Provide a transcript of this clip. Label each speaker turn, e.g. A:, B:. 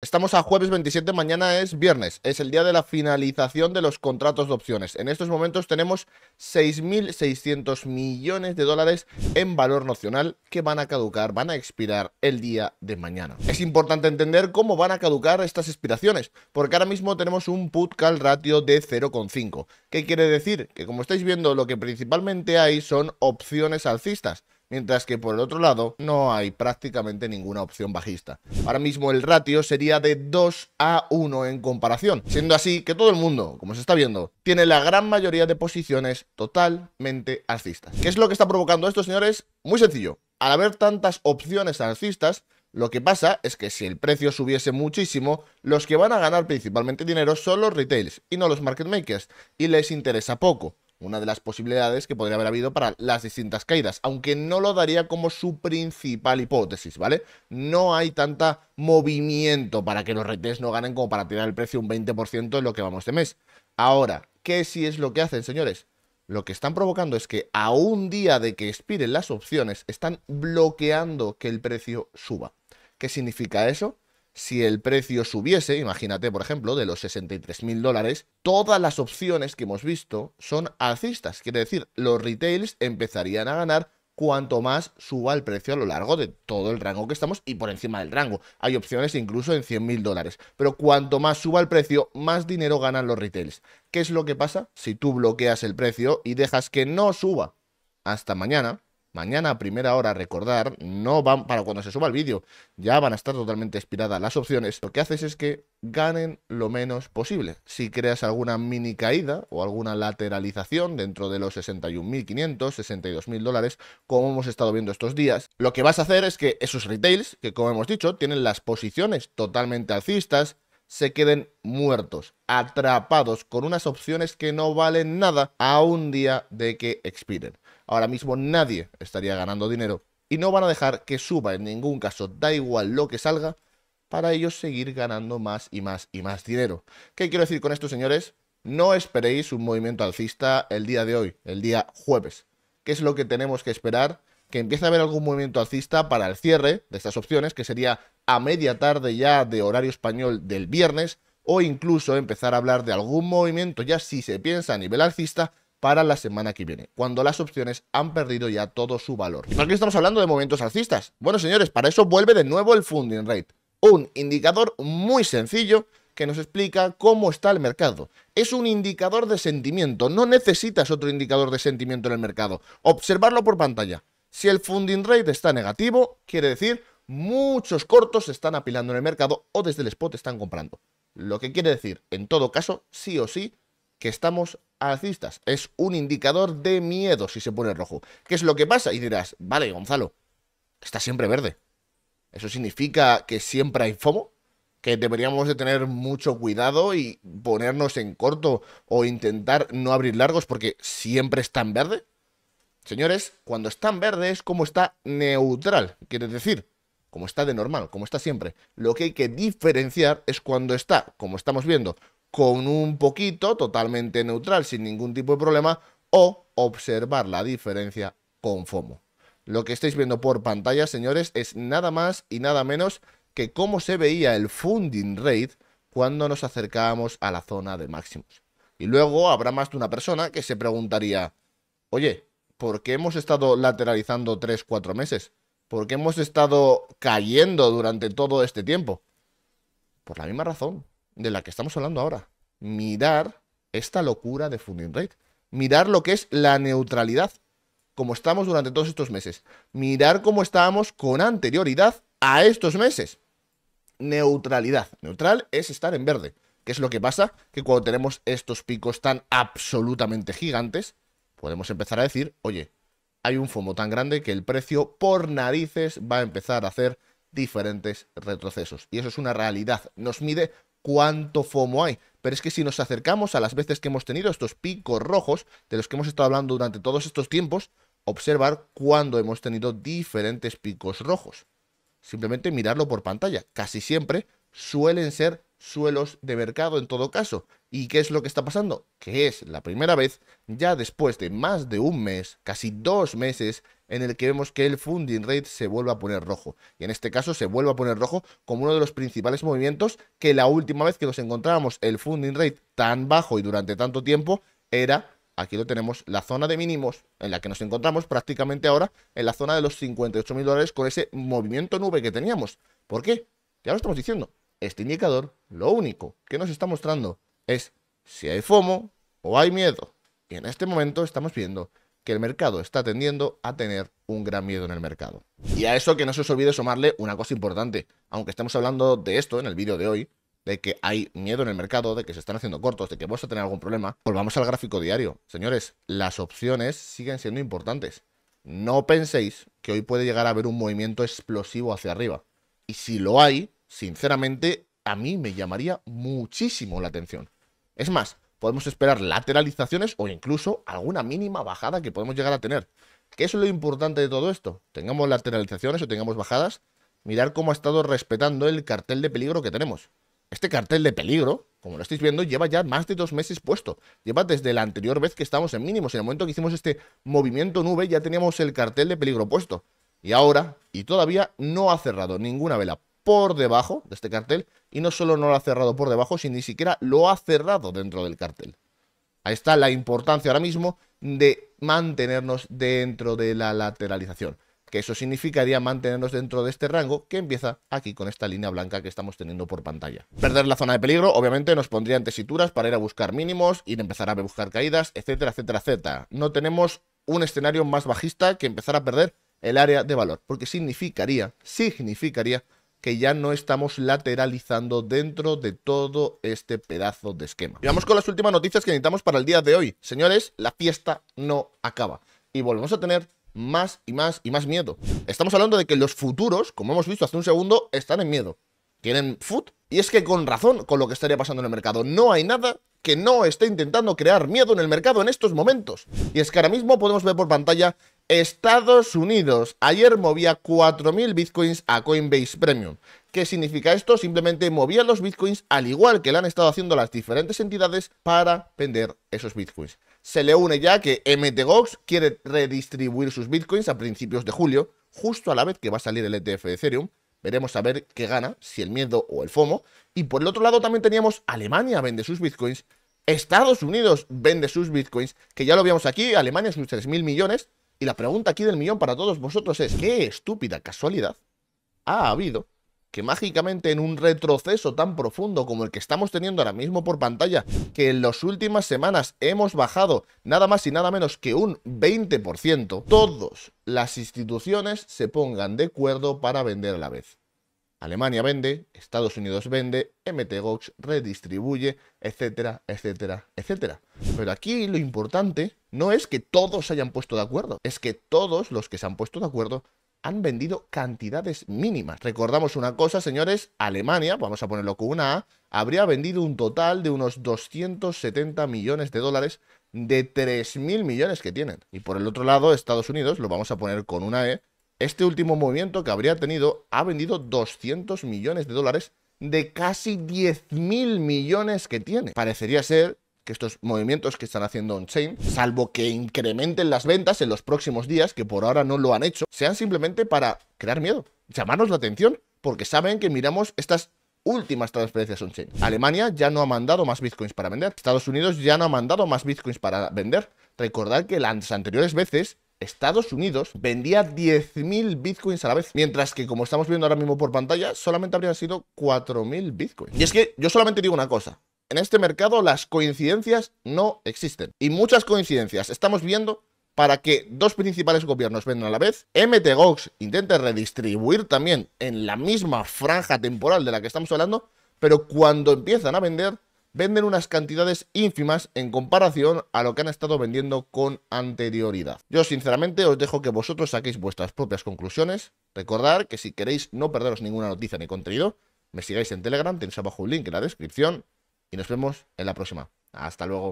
A: Estamos a jueves 27, mañana es viernes, es el día de la finalización de los contratos de opciones. En estos momentos tenemos 6.600 millones de dólares en valor nocional que van a caducar, van a expirar el día de mañana. Es importante entender cómo van a caducar estas expiraciones, porque ahora mismo tenemos un put call ratio de 0,5. ¿Qué quiere decir? Que como estáis viendo, lo que principalmente hay son opciones alcistas mientras que por el otro lado no hay prácticamente ninguna opción bajista. Ahora mismo el ratio sería de 2 a 1 en comparación, siendo así que todo el mundo, como se está viendo, tiene la gran mayoría de posiciones totalmente alcistas. ¿Qué es lo que está provocando esto, señores? Muy sencillo, al haber tantas opciones alcistas, lo que pasa es que si el precio subiese muchísimo, los que van a ganar principalmente dinero son los retails y no los market makers, y les interesa poco una de las posibilidades que podría haber habido para las distintas caídas, aunque no lo daría como su principal hipótesis, ¿vale? No hay tanta movimiento para que los retes no ganen como para tirar el precio un 20% en lo que vamos de mes. Ahora, ¿qué si es lo que hacen, señores? Lo que están provocando es que a un día de que expiren las opciones, están bloqueando que el precio suba. ¿Qué significa eso? si el precio subiese, imagínate por ejemplo, de los 63 mil dólares, todas las opciones que hemos visto son alcistas. Quiere decir, los retails empezarían a ganar cuanto más suba el precio a lo largo de todo el rango que estamos y por encima del rango. Hay opciones incluso en 100 mil dólares, pero cuanto más suba el precio, más dinero ganan los retails. ¿Qué es lo que pasa si tú bloqueas el precio y dejas que no suba hasta mañana? Mañana a primera hora, recordar, no van para cuando se suba el vídeo, ya van a estar totalmente expiradas las opciones. Lo que haces es que ganen lo menos posible. Si creas alguna mini caída o alguna lateralización dentro de los 61.500, 62.000 dólares, como hemos estado viendo estos días, lo que vas a hacer es que esos retails, que como hemos dicho, tienen las posiciones totalmente alcistas, se queden muertos, atrapados con unas opciones que no valen nada a un día de que expiren. Ahora mismo nadie estaría ganando dinero y no van a dejar que suba en ningún caso, da igual lo que salga, para ellos seguir ganando más y más y más dinero. ¿Qué quiero decir con esto, señores? No esperéis un movimiento alcista el día de hoy, el día jueves. ¿Qué es lo que tenemos que esperar? Que empiece a haber algún movimiento alcista para el cierre de estas opciones, que sería a media tarde ya de horario español del viernes o incluso empezar a hablar de algún movimiento ya si se piensa a nivel alcista para la semana que viene, cuando las opciones han perdido ya todo su valor. Aquí estamos hablando de movimientos alcistas? Bueno, señores, para eso vuelve de nuevo el funding rate, un indicador muy sencillo que nos explica cómo está el mercado. Es un indicador de sentimiento, no necesitas otro indicador de sentimiento en el mercado. Observarlo por pantalla. Si el funding rate está negativo, quiere decir muchos cortos se están apilando en el mercado o desde el spot están comprando. Lo que quiere decir, en todo caso, sí o sí, que estamos alcistas. Es un indicador de miedo si se pone rojo. ¿Qué es lo que pasa? Y dirás, vale, Gonzalo, está siempre verde. ¿Eso significa que siempre hay FOMO? que deberíamos de tener mucho cuidado y ponernos en corto o intentar no abrir largos porque siempre está en verde. Señores, cuando está en verde es como está neutral, quiere decir como está de normal, como está siempre. Lo que hay que diferenciar es cuando está, como estamos viendo, con un poquito, totalmente neutral, sin ningún tipo de problema, o observar la diferencia con FOMO. Lo que estáis viendo por pantalla, señores, es nada más y nada menos que cómo se veía el funding rate cuando nos acercábamos a la zona de máximos. Y luego habrá más de una persona que se preguntaría, oye, ¿por qué hemos estado lateralizando 3-4 meses? ¿Por qué hemos estado cayendo durante todo este tiempo? Por la misma razón de la que estamos hablando ahora. Mirar esta locura de funding rate. Mirar lo que es la neutralidad, como estamos durante todos estos meses. Mirar cómo estábamos con anterioridad a estos meses. Neutralidad. Neutral es estar en verde. ¿Qué es lo que pasa? Que cuando tenemos estos picos tan absolutamente gigantes, podemos empezar a decir, oye, hay un FOMO tan grande que el precio por narices va a empezar a hacer diferentes retrocesos. Y eso es una realidad. Nos mide cuánto FOMO hay. Pero es que si nos acercamos a las veces que hemos tenido estos picos rojos de los que hemos estado hablando durante todos estos tiempos, observar cuándo hemos tenido diferentes picos rojos. Simplemente mirarlo por pantalla. Casi siempre suelen ser suelos de mercado en todo caso. ¿Y qué es lo que está pasando? Que es la primera vez, ya después de más de un mes, casi dos meses, en el que vemos que el funding rate se vuelve a poner rojo. Y en este caso se vuelve a poner rojo como uno de los principales movimientos que la última vez que nos encontrábamos el funding rate tan bajo y durante tanto tiempo era aquí lo tenemos, la zona de mínimos en la que nos encontramos prácticamente ahora, en la zona de los 58 mil dólares con ese movimiento nube que teníamos. ¿Por qué? Ya lo estamos diciendo. Este indicador lo único que nos está mostrando es si hay FOMO o hay miedo. Y en este momento estamos viendo que el mercado está tendiendo a tener un gran miedo en el mercado. Y a eso que no se os olvide sumarle una cosa importante. Aunque estemos hablando de esto en el vídeo de hoy, de que hay miedo en el mercado, de que se están haciendo cortos, de que vamos a tener algún problema, volvamos al gráfico diario. Señores, las opciones siguen siendo importantes. No penséis que hoy puede llegar a haber un movimiento explosivo hacia arriba. Y si lo hay, sinceramente, a mí me llamaría muchísimo la atención. Es más, podemos esperar lateralizaciones o incluso alguna mínima bajada que podemos llegar a tener. ¿Qué es lo importante de todo esto? Tengamos lateralizaciones o tengamos bajadas, mirar cómo ha estado respetando el cartel de peligro que tenemos. Este cartel de peligro, como lo estáis viendo, lleva ya más de dos meses puesto. Lleva desde la anterior vez que estamos en mínimos. En el momento que hicimos este movimiento nube ya teníamos el cartel de peligro puesto. Y ahora, y todavía, no ha cerrado ninguna vela por debajo de este cartel. Y no solo no lo ha cerrado por debajo, sino ni siquiera lo ha cerrado dentro del cartel. Ahí está la importancia ahora mismo de mantenernos dentro de la lateralización. Que eso significaría mantenernos dentro de este rango que empieza aquí con esta línea blanca que estamos teniendo por pantalla. Perder la zona de peligro obviamente nos pondría en tesituras para ir a buscar mínimos, ir a empezar a buscar caídas, etcétera, etcétera, etcétera. No tenemos un escenario más bajista que empezar a perder el área de valor, porque significaría, significaría que ya no estamos lateralizando dentro de todo este pedazo de esquema. Y vamos con las últimas noticias que necesitamos para el día de hoy. Señores, la fiesta no acaba y volvemos a tener más y más y más miedo. Estamos hablando de que los futuros, como hemos visto hace un segundo, están en miedo. Tienen food y es que con razón con lo que estaría pasando en el mercado. No hay nada que no esté intentando crear miedo en el mercado en estos momentos. Y es que ahora mismo podemos ver por pantalla Estados Unidos. Ayer movía 4.000 bitcoins a Coinbase Premium. ¿Qué significa esto? Simplemente movía los bitcoins al igual que le han estado haciendo las diferentes entidades para vender esos bitcoins. Se le une ya que MTGOX quiere redistribuir sus bitcoins a principios de julio, justo a la vez que va a salir el ETF de Ethereum. Veremos a ver qué gana, si el miedo o el FOMO. Y por el otro lado también teníamos Alemania vende sus bitcoins, Estados Unidos vende sus bitcoins, que ya lo vimos aquí, Alemania sus 3.000 millones, y la pregunta aquí del millón para todos vosotros es, ¿qué estúpida casualidad ha habido que mágicamente en un retroceso tan profundo como el que estamos teniendo ahora mismo por pantalla, que en las últimas semanas hemos bajado nada más y nada menos que un 20%, todas las instituciones se pongan de acuerdo para vender a la vez. Alemania vende, Estados Unidos vende, MTGOX redistribuye, etcétera, etcétera, etcétera. Pero aquí lo importante no es que todos se hayan puesto de acuerdo, es que todos los que se han puesto de acuerdo han vendido cantidades mínimas. Recordamos una cosa, señores, Alemania, vamos a ponerlo con una A, habría vendido un total de unos 270 millones de dólares de 3.000 millones que tienen. Y por el otro lado, Estados Unidos, lo vamos a poner con una E, este último movimiento que habría tenido ha vendido 200 millones de dólares de casi 10.000 millones que tiene. Parecería ser que estos movimientos que están haciendo on-chain, salvo que incrementen las ventas en los próximos días, que por ahora no lo han hecho, sean simplemente para crear miedo, llamarnos la atención, porque saben que miramos estas últimas transferencias on-chain. Alemania ya no ha mandado más bitcoins para vender. Estados Unidos ya no ha mandado más bitcoins para vender. Recordad que las anteriores veces Estados Unidos vendía 10.000 bitcoins a la vez, mientras que como estamos viendo ahora mismo por pantalla, solamente habrían sido 4.000 bitcoins. Y es que yo solamente digo una cosa, en este mercado las coincidencias no existen. Y muchas coincidencias estamos viendo para que dos principales gobiernos vendan a la vez. MTGOX intente redistribuir también en la misma franja temporal de la que estamos hablando, pero cuando empiezan a vender, venden unas cantidades ínfimas en comparación a lo que han estado vendiendo con anterioridad. Yo sinceramente os dejo que vosotros saquéis vuestras propias conclusiones. Recordad que si queréis no perderos ninguna noticia ni contenido, me sigáis en Telegram, tenéis abajo un link en la descripción y nos vemos en la próxima. Hasta luego.